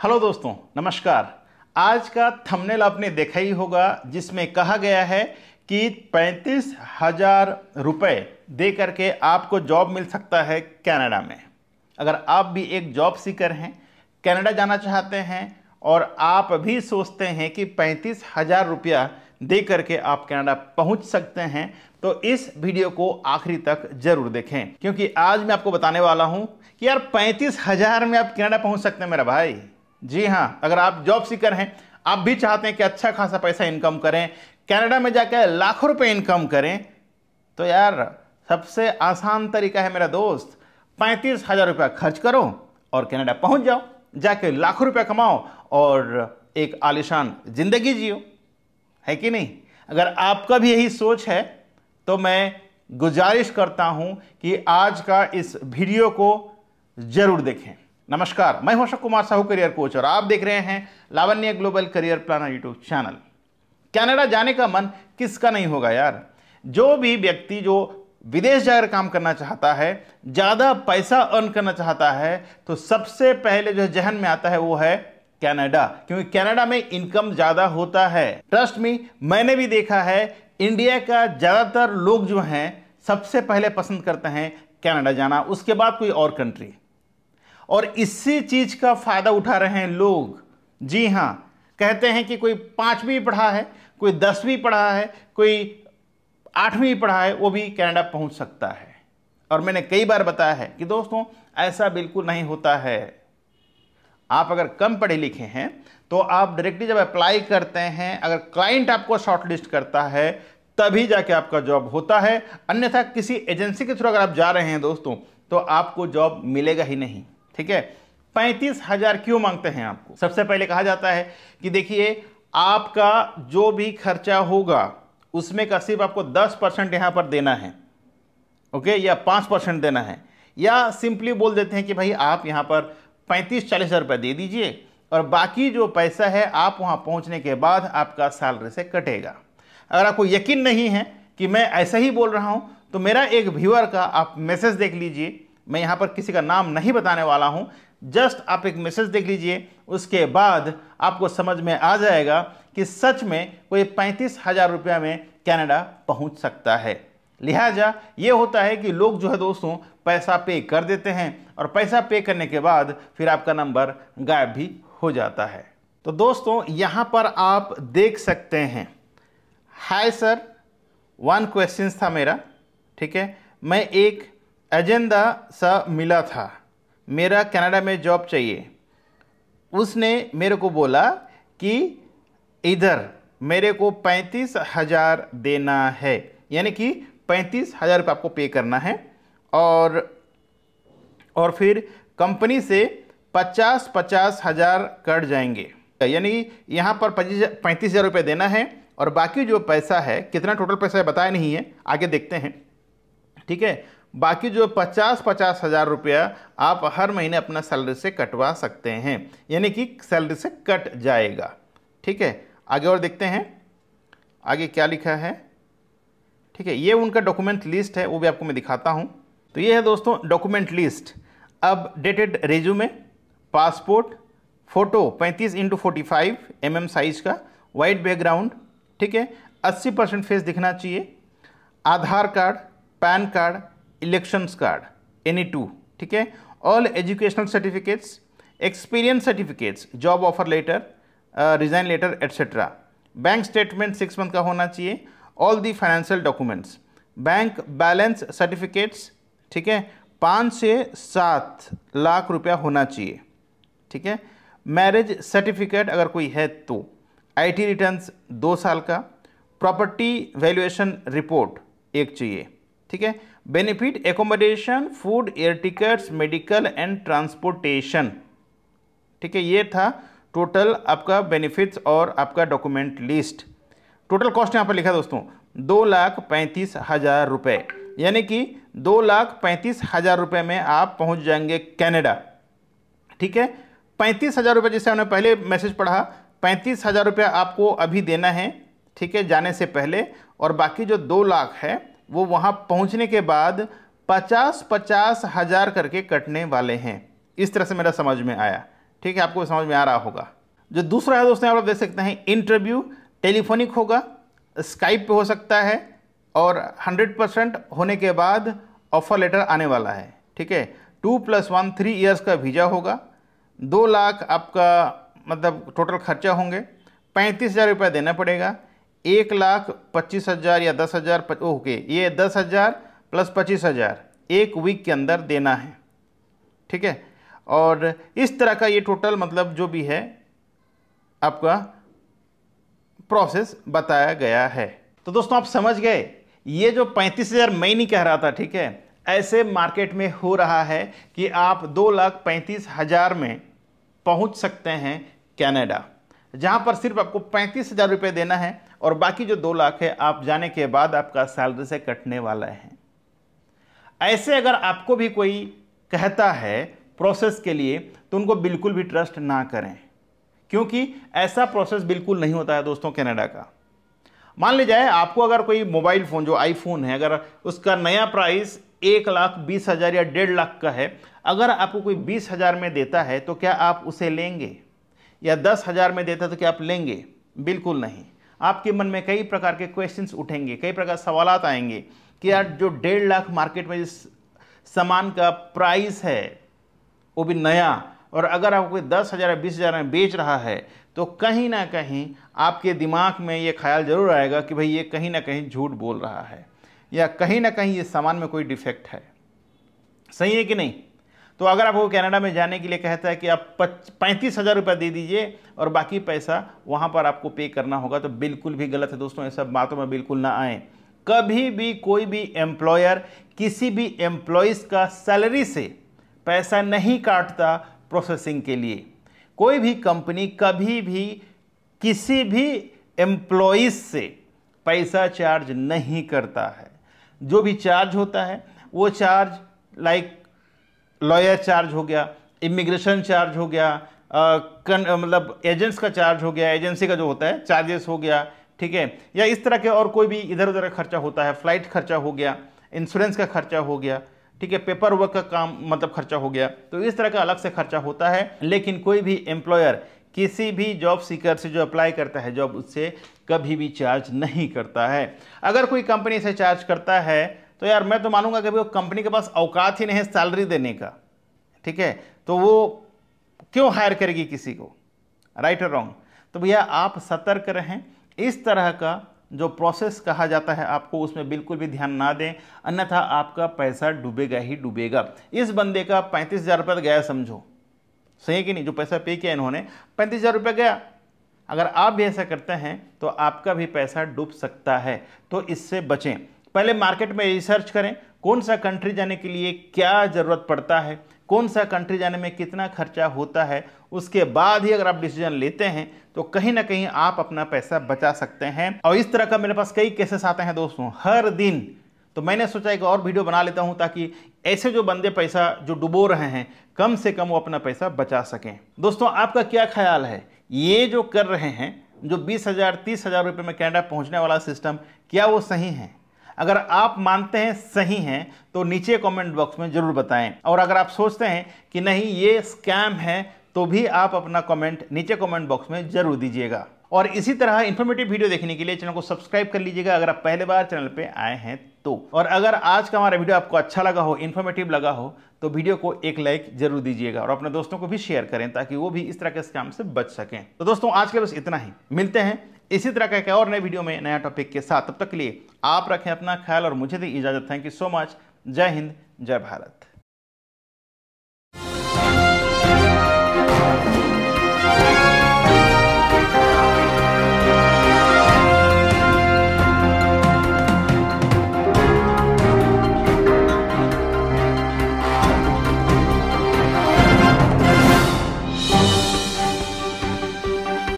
hello दोस्तों नमस्कार आज का थंबनेल आपने देखा ही होगा जिसमें कहा गया है कि पैंतीस हजार रुपये दे करके आपको जॉब मिल सकता है कनाडा में अगर आप भी एक जॉब सीकर हैं कनाडा जाना चाहते हैं और आप भी सोचते हैं कि पैंतीस हजार रुपया दे करके आप कनाडा पहुंच सकते हैं तो इस वीडियो को आखिरी तक जरूर देखें क्योंकि आज मैं आपको बताने वाला हूं कि यार पैंतीस हजार में आप कनाडा पहुंच सकते हैं मेरा भाई जी हाँ अगर आप जॉब सीकर हैं आप भी चाहते हैं कि अच्छा खासा पैसा इनकम करें कनाडा में जाकर लाखों रुपए इनकम करें तो यार सबसे आसान तरीका है मेरा दोस्त पैंतीस हज़ार रुपया खर्च करो और कनाडा पहुंच जाओ जाके लाखों रुपया कमाओ और एक आलिशान ज़िंदगी जियो है कि नहीं अगर आपका भी यही सोच है तो मैं गुजारिश करता हूं कि आज का इस वीडियो को ज़रूर देखें नमस्कार मैं होशक कुमार साहू करियर कोच और आप देख रहे हैं Lavanya global career planner YouTube channel Canada जाने का मन किसका नहीं होगा यार जो भी व्यक्ति जो विदेश जाकर काम करना चाहता है ज़्यादा पैसा अर्न करना चाहता है तो सबसे पहले जो जहन में आता है वो है कनाडा क्योंकि कनाडा में इनकम ज़्यादा होता है ट्रस्ट मी मैंने भी देखा है इंडिया का ज़्यादातर लोग जो हैं सबसे पहले पसंद करते हैं कनाडा जाना उसके बाद कोई और कंट्री और इसी चीज़ का फ़ायदा उठा रहे हैं लोग जी हाँ कहते हैं कि कोई पांचवी पढ़ा है कोई दसवीं पढ़ा है कोई आठवीं पढ़ा है वो भी कनाडा पहुंच सकता है और मैंने कई बार बताया है कि दोस्तों ऐसा बिल्कुल नहीं होता है आप अगर कम पढ़े लिखे हैं तो आप डायरेक्टली जब अप्लाई करते हैं अगर क्लाइंट आपको शॉर्टलिस्ट करता है तभी जाके आपका जॉब होता है अन्यथा किसी एजेंसी के थ्रू अगर आप जा रहे हैं दोस्तों तो आपको जॉब मिलेगा ही नहीं ठीक है पैंतीस हजार क्यों मांगते हैं आपको सबसे पहले कहा जाता है कि देखिए आपका जो भी खर्चा होगा उसमें का सिर्फ आपको दस परसेंट यहाँ पर देना है ओके या पाँच परसेंट देना है या सिंपली बोल देते हैं कि भाई आप यहाँ पर पैंतीस चालीस हज़ार रुपये दे दीजिए और बाकी जो पैसा है आप वहाँ पहुँचने के बाद आपका सैलरी से कटेगा अगर आपको यकीन नहीं है कि मैं ऐसा ही बोल रहा हूँ तो मेरा एक व्यूअर का आप मैसेज देख लीजिए मैं यहाँ पर किसी का नाम नहीं बताने वाला हूँ जस्ट आप एक मैसेज देख लीजिए उसके बाद आपको समझ में आ जाएगा कि सच में कोई पैंतीस हज़ार रुपया में कनाडा पहुँच सकता है लिहाजा ये होता है कि लोग जो है दोस्तों पैसा पे कर देते हैं और पैसा पे करने के बाद फिर आपका नंबर गायब भी हो जाता है तो दोस्तों यहाँ पर आप देख सकते हैं हाय सर वन क्वेश्चन था मेरा ठीक है मैं एक एजेंडा सा मिला था मेरा कनाडा में जॉब चाहिए उसने मेरे को बोला कि इधर मेरे को पैंतीस हज़ार देना है यानी कि पैंतीस हज़ार रुपये आपको पे करना है और और फिर कंपनी से पचास पचास हज़ार कट जाएंगे यानी यहाँ पर पैंतीस हज़ार रुपये देना है और बाकी जो पैसा है कितना टोटल पैसा है बताया नहीं है आगे देखते हैं ठीक है बाकी जो पचास पचास हज़ार रुपया आप हर महीने अपना सैलरी से कटवा सकते हैं यानी कि सैलरी से कट जाएगा ठीक है आगे और देखते हैं आगे क्या लिखा है ठीक है ये उनका डॉक्यूमेंट लिस्ट है वो भी आपको मैं दिखाता हूँ तो ये है दोस्तों document list updated resume passport photo 35 into forty five M M size का वाइट बैकग्राउंड ठीक है 80 परसेंट फेस दिखना चाहिए Aadhaar card PAN card elections card any two ठीक है all educational certificates experience certificates job offer letter resign letter etcetera bank statement six month का होना चाहिए all the financial documents bank balance certificates ठीक है पाँच से सात लाख रुपया होना चाहिए ठीक है मैरिज सर्टिफिकेट अगर कोई है तो आईटी रिटर्न्स दो साल का प्रॉपर्टी वैल्यूएशन रिपोर्ट एक चाहिए ठीक है benefit accommodation food air tickets medical and transportation ठीक है ये था टोटल आपका बेनिफिट्स और आपका डॉक्यूमेंट लिस्ट टोटल कॉस्ट यहाँ पर लिखा दोस्तों दो लाख पैंतीस हज़ार रुपये यानी कि दो लाख पैंतीस हज़ार रुपये में आप पहुँच जाएंगे कैनेडा ठीक है पैंतीस हज़ार रुपये जैसे हमने पहले मैसेज पढ़ा पैंतीस हज़ार रुपया आपको अभी देना है ठीक है जाने से पहले और बाकी जो दो लाख है वो वहाँ पहुँचने के बाद पचास पचास हज़ार करके कटने वाले हैं इस तरह से मेरा समझ में आया ठीक है आपको समझ में आ रहा होगा जो दूसरा है दोस्तों आप देख सकते हैं इंटरव्यू टेलीफोनिक होगा स्काइप पे हो सकता है और 100 परसेंट होने के बाद ऑफ़र लेटर आने वाला है ठीक है two plus one three years का वीज़ा होगा दो लाख आपका मतलब टोटल खर्चा होंगे पैंतीस हज़ार रुपया देना पड़ेगा एक लाख पच्चीस हज़ार या दस हज़ार ओके ये दस हज़ार प्लस पच्चीस हज़ार एक वीक के अंदर देना है ठीक है और इस तरह का ये टोटल मतलब जो भी है आपका प्रोसेस बताया गया है तो दोस्तों आप समझ गए ये जो पैंतीस हज़ार मैं नहीं कह रहा था ठीक है ऐसे मार्केट में हो रहा है कि आप दो लाख पैंतीस हज़ार में पहुंच सकते हैं कनाडा जहां पर सिर्फ आपको पैंतीस हज़ार रुपये देना है और बाकी जो दो लाख है आप जाने के बाद आपका सैलरी से कटने वाला है ऐसे अगर आपको भी कोई कहता है प्रोसेस के लिए तो उनको बिल्कुल भी ट्रस्ट ना करें क्योंकि ऐसा प्रोसेस बिल्कुल नहीं होता है दोस्तों कनाडा का मान लीजिए आपको अगर कोई मोबाइल फ़ोन जो आईफोन है अगर उसका नया प्राइस एक लाख बीस हज़ार या डेढ़ लाख का है अगर आपको कोई बीस हज़ार में देता है तो क्या आप उसे लेंगे या दस हज़ार में देता है तो क्या आप लेंगे बिल्कुल नहीं आपके मन में कई प्रकार के क्वेश्चंस उठेंगे कई प्रकार सवाल आएंगे कि यार जो डेढ़ लाख मार्केट में जिस सामान का प्राइस है वो भी नया और अगर आपको कोई दस हज़ार या बीस हज़ार में बेच रहा है तो कहीं ना कहीं आपके दिमाग में ये ख्याल ज़रूर आएगा कि भाई ये कहीं ना कहीं झूठ बोल रहा है या कहीं ना कहीं ये सामान में कोई डिफेक्ट है सही है कि नहीं तो अगर आपको कनाडा में जाने के लिए कहता है कि आप पैंतीस हज़ार रुपये दे दीजिए और बाकी पैसा वहाँ पर आपको पे करना होगा तो बिल्कुल भी गलत है दोस्तों ये सब बातों में बिल्कुल ना आए कभी भी कोई भी एम्प्लॉयर किसी भी एम्प्लॉयज़ का सैलरी से पैसा नहीं काटता प्रोसेसिंग के लिए कोई भी कंपनी कभी भी किसी भी एम्प्लॉयज़ से पैसा चार्ज नहीं करता है जो भी चार्ज होता है वो चार्ज लाइक लॉयर चार्ज हो गया इमिग्रेशन चार्ज हो गया मतलब एजेंट्स का चार्ज हो गया एजेंसी का जो होता है चार्जेस हो गया ठीक है या इस तरह के और कोई भी इधर उधर का खर्चा होता है फ्लाइट खर्चा हो गया इंश्योरेंस का खर्चा हो गया ठीक है पेपर वर्क का काम मतलब खर्चा हो गया तो इस तरह का अलग से खर्चा होता है लेकिन कोई भी एम्प्लॉयर किसी भी जॉब सीकर से जो अप्लाई करता है जॉब उससे कभी भी चार्ज नहीं करता है अगर कोई कंपनी से चार्ज करता है तो यार मैं तो मानूंगा कि वो कंपनी के पास औकात ही नहीं है सैलरी देने का ठीक है तो वो क्यों हायर करेगी किसी को राइट और रॉन्ग तो भैया आप सतर्क रहें इस तरह का जो प्रोसेस कहा जाता है आपको उसमें बिल्कुल भी ध्यान ना दें अन्यथा आपका पैसा डूबेगा ही डूबेगा इस बंदे का पैंतीस हज़ार रुपया तो गया समझो सही है कि नहीं जो पैसा पे किया इन्होंने पैंतीस हज़ार रुपया गया अगर आप भी ऐसा करते हैं तो आपका भी पैसा डूब सकता है तो इससे बचें पहले मार्केट में रिसर्च करें कौन सा कंट्री जाने के लिए क्या ज़रूरत पड़ता है कौन सा कंट्री जाने में कितना खर्चा होता है उसके बाद ही अगर आप डिसीजन लेते हैं तो कहीं ना कहीं आप अपना पैसा बचा सकते हैं और इस तरह का मेरे पास कई केसेस आते हैं दोस्तों हर दिन तो मैंने सोचा एक और वीडियो बना लेता हूं ताकि ऐसे जो बंदे पैसा जो डुबो रहे हैं कम से कम वो अपना पैसा बचा सकें दोस्तों आपका क्या ख्याल है ये जो कर रहे हैं जो बीस हज़ार तीस हज़ार रुपये में कैनेडा पहुंचने वाला सिस्टम क्या वो सही है अगर आप मानते हैं सही हैं तो नीचे कमेंट बॉक्स में ज़रूर बताएं और अगर आप सोचते हैं कि नहीं ये स्कैम है तो भी आप अपना कमेंट नीचे कमेंट बॉक्स में ज़रूर दीजिएगा और इसी तरह इन्फॉर्मेटिव वीडियो देखने के लिए चैनल को सब्सक्राइब कर लीजिएगा अगर आप पहले बार चैनल पर आए हैं तो और अगर आज का हमारा वीडियो आपको अच्छा लगा हो इन्फॉर्मेटिव लगा हो तो वीडियो को एक लाइक जरूर दीजिएगा और अपने दोस्तों को भी शेयर करें ताकि वो भी इस तरह के स्कैम से बच सकें तो दोस्तों आज के बस इतना ही मिलते हैं इसी तरह का एक और नए वीडियो में नया टॉपिक के साथ तब तक के लिए आप रखें अपना ख्याल और मुझे दी इजाज़त थैंक यू सो मच जय हिंद जय भारत